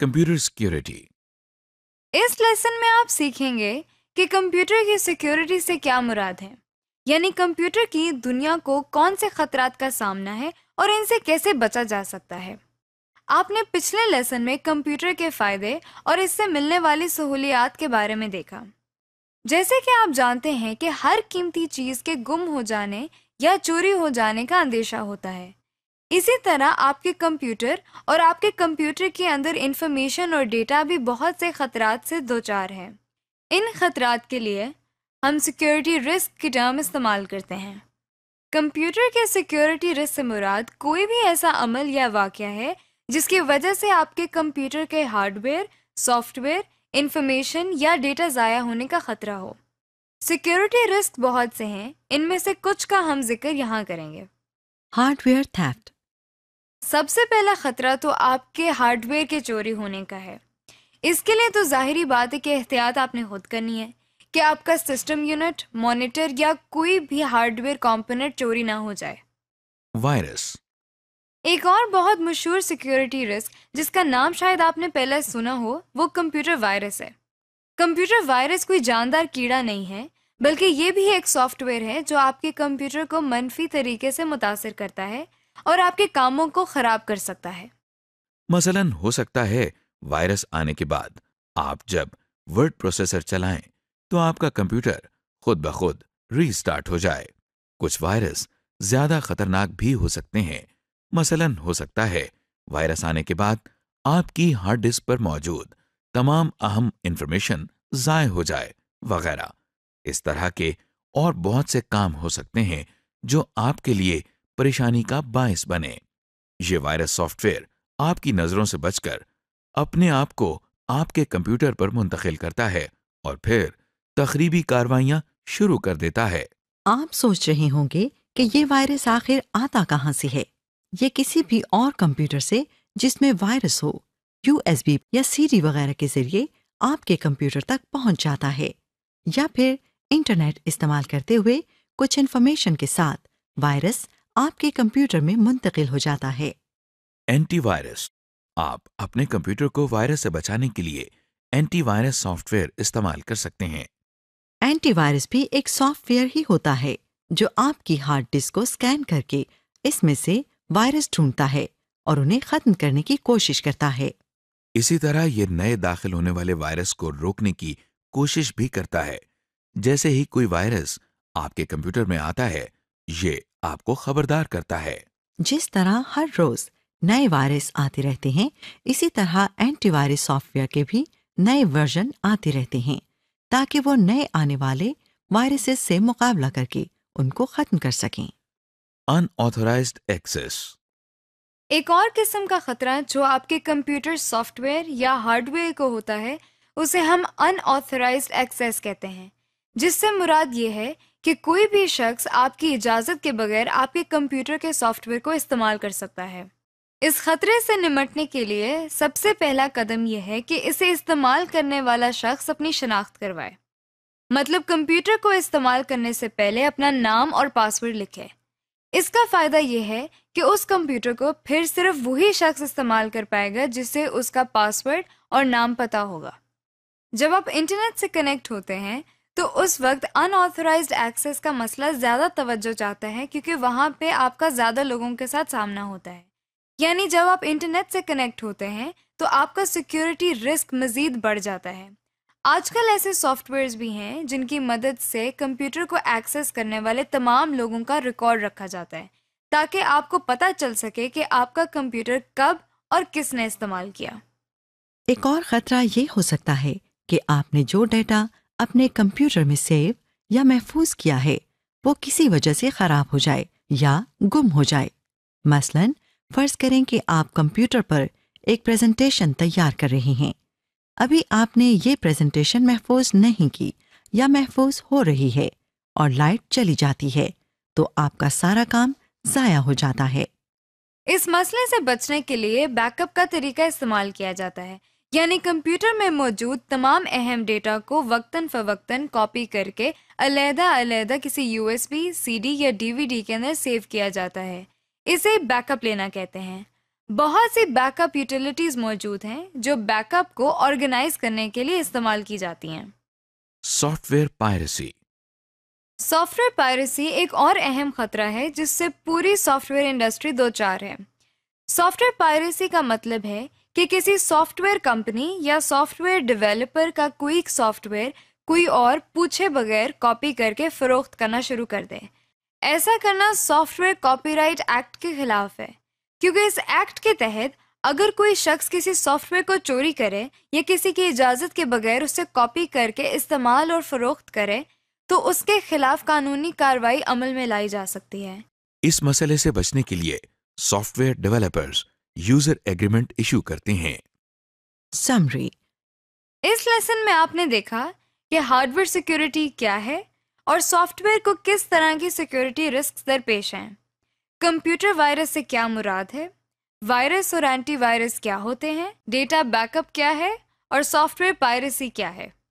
computer security इस lesson में आप सीखेंगे कि कंप्यूटर की सिक्योरिटी से क्या मुराद है यानी कंप्यूटर की दुनिया को कौन से खतरात का सामना है और इनसे कैसे बचा जा सकता है आपने पिछले लेसन में कंप्यूटर के फायदे और इससे मिलने वाली सहूलियात के बारे में देखा जैसे कि आप जानते हैं कि हर कीमती चीज के गुम हो जाने या चोरी हो जाने का अंदेशा होता है इसी तरह आपके कंप्यूटर और आपके कंप्यूटर के अंदर इंफॉर्मेशन और डेटा भी बहुत से खतरात से दो चार हैं इन खतरात के लिए हम सिक्योरिटी रिस्क की टर्म इस्तेमाल करते हैं कंप्यूटर के सिक्योरिटी रिस्क से मुराद कोई भी ऐसा अमल या वाक़ है जिसकी वजह से आपके कंप्यूटर के हार्डवेयर सॉफ्टवेयर इंफॉर्मेशन या डेटा ज़ाया होने का ख़तरा हो सिक्योरिटी रिस्क बहुत से हैं इनमें से कुछ का हम जिक्र यहाँ करेंगे हार्डवेयर थेफ्ट सबसे पहला खतरा तो आपके हार्डवेयर के चोरी होने का है इसके लिए तो जाहिरी बात है कि एहतियात आपने खुद करनी है कि आपका सिस्टम यूनिट मॉनिटर या कोई भी हार्डवेयर कंपोनेंट चोरी ना हो जाए वायरस एक और बहुत मशहूर सिक्योरिटी रिस्क जिसका नाम शायद आपने पहले सुना हो वो कंप्यूटर वायरस है कंप्यूटर वायरस कोई जानदार कीड़ा नहीं है बल्कि ये भी एक सॉफ्टवेयर है जो आपके कंप्यूटर को मनफी तरीके से मुतासर करता है और आपके कामों को खराब कर सकता है मसलन हो सकता है वायरस आने के बाद आप जब वर्ड प्रोसेसर चलाएं तो आपका कंप्यूटर खुद ब खुद रीस्टार्ट हो जाए कुछ वायरस ज्यादा खतरनाक भी हो सकते हैं मसलन हो सकता है वायरस आने के बाद आपकी हार्ड डिस्क पर मौजूद तमाम अहम इंफॉर्मेशन ज़ाय हो जाए वगैरह इस तरह के और बहुत से काम हो सकते हैं जो आपके लिए परेशानी का बायस बने ये वायरस सॉफ्टवेयर आपकी नज़रों से बचकर अपने आप को आपके कंप्यूटर पर मुंतकिल करता है और फिर तकरीबी कार्रवाइयाँ शुरू कर देता है आप सोच रहे होंगे कि ये वायरस आखिर आता कहाँ से है ये किसी भी और कंप्यूटर से जिसमें वायरस हो यूएसबी या सीडी वगैरह के जरिए आपके कंप्यूटर तक पहुंच जाता है या फिर इंटरनेट इस्तेमाल करते हुए कुछ इन्फॉर्मेशन के साथ वायरस आपके कंप्यूटर में मुंतकिल हो जाता है एंटीवायरस आप अपने कंप्यूटर को वायरस से बचाने के लिए एंटीवायरस सॉफ्टवेयर इस्तेमाल कर सकते हैं एंटीवायरस भी एक सॉफ्टवेयर ही होता है जो आपकी हार्ड डिस्क को स्कैन करके इसमें से वायरस ढूंढता है और उन्हें खत्म करने की कोशिश करता है इसी तरह ये नए दाखिल होने वाले वायरस को रोकने की कोशिश भी करता है जैसे ही कोई वायरस आपके कंप्यूटर में आता है ये आपको खबरदार करता है जिस तरह हर रोज नए वायरस आते रहते हैं इसी तरह एंटीवायरस सॉफ्टवेयर के भी नए वर्जन आते रहते हैं ताकि वो नए आने वाले वायरसेस से मुकाबला करके उनको खत्म कर सकें अनऑथोराइज एक्सेस एक और किस्म का खतरा जो आपके कंप्यूटर सॉफ्टवेयर या हार्डवेयर को होता है उसे हम अनऑथोराइज एक्सेस कहते हैं जिससे मुराद ये है कि कोई भी शख्स आपकी इजाज़त के बगैर आपके कंप्यूटर के सॉफ्टवेयर को इस्तेमाल कर सकता है इस खतरे से निमटने के लिए सबसे पहला कदम यह है कि इसे इस्तेमाल करने वाला शख्स अपनी शनाख्त करवाए मतलब कंप्यूटर को इस्तेमाल करने से पहले अपना नाम और पासवर्ड लिखे इसका फ़ायदा यह है कि उस कंप्यूटर को फिर सिर्फ वही शख्स इस्तेमाल कर पाएगा जिसे उसका पासवर्ड और नाम पता होगा जब आप इंटरनेट से कनेक्ट होते हैं तो उस वक्त अनऑथोराइज एक्सेस का मसला ज़्यादा तवज्जो चाहता है क्योंकि वहाँ पे आपका ज़्यादा लोगों के साथ सामना होता है यानी जब आप इंटरनेट से कनेक्ट होते हैं तो आपका सिक्योरिटी रिस्क मज़ीद बढ़ जाता है आजकल ऐसे सॉफ्टवेयर्स भी हैं जिनकी मदद से कंप्यूटर को एक्सेस करने वाले तमाम लोगों का रिकॉर्ड रखा जाता है ताकि आपको पता चल सके कि आपका कंप्यूटर कब और किसने इस्तेमाल किया एक और ख़तरा ये हो सकता है कि आपने जो डेटा अपने कंप्यूटर में सेव या महफूज किया है वो किसी वजह से खराब हो जाए या गुम हो जाए मसलन फर्ज करें कि आप कंप्यूटर पर एक प्रेजेंटेशन तैयार कर रहे हैं अभी आपने ये प्रेजेंटेशन महफूज नहीं की या महफूज हो रही है और लाइट चली जाती है तो आपका सारा काम ज़ाया हो जाता है इस मसले से बचने के लिए बैकअप का तरीका इस्तेमाल किया जाता है यानी कंप्यूटर में मौजूद तमाम अहम डेटा को वक्तन फ़वक्तन कॉपी करके अलहदा अलहदा किसी U S B C D या डी वी डी के अंदर सेव किया जाता है इसे बैकअप लेना कहते हैं बहुत सी बैकअप यूटिलिटीज़ मौजूद हैं जो बैकअप को ऑर्गेनाइज करने के लिए इस्तेमाल की जाती हैं सॉफ्टवेयर पायरेसी सॉफ्टवेयर पायरेसी एक और अहम खतरा है जिससे पूरी सॉफ्टवेयर इंडस्ट्री दो चार है सॉफ्टवेयर पायरेसी का मतलब है कि किसी सॉफ्टवेयर कंपनी या सॉफ्टवेयर डेवलपर का कोई सॉफ्टवेयर कोई और पूछे बगैर कॉपी करके फरोख्त करना शुरू कर दे ऐसा करना सॉफ्टवेयर कॉपीराइट एक्ट के खिलाफ है क्योंकि इस एक्ट के तहत अगर कोई शख्स किसी सॉफ्टवेयर को चोरी करे या किसी की इजाज़त के बगैर उसे कॉपी करके इस्तेमाल और फरोख्त करे तो उसके खिलाफ कानूनी कार्रवाई अमल में लाई जा सकती है इस मसले से बचने के लिए software developers user agreement issue करते हैं समरी इस लेसन में आपने देखा कि हार्डवेयर सिक्योरिटी क्या है और सॉफ्टवेयर को किस तरह की सिक्योरिटी रिस्क दरपेश हैं कंप्यूटर वायरस से क्या मुराद है वायरस और एंटीवायरस क्या होते हैं डेटा बैकअप क्या है और सॉफ्टवेयर पायरेसी क्या है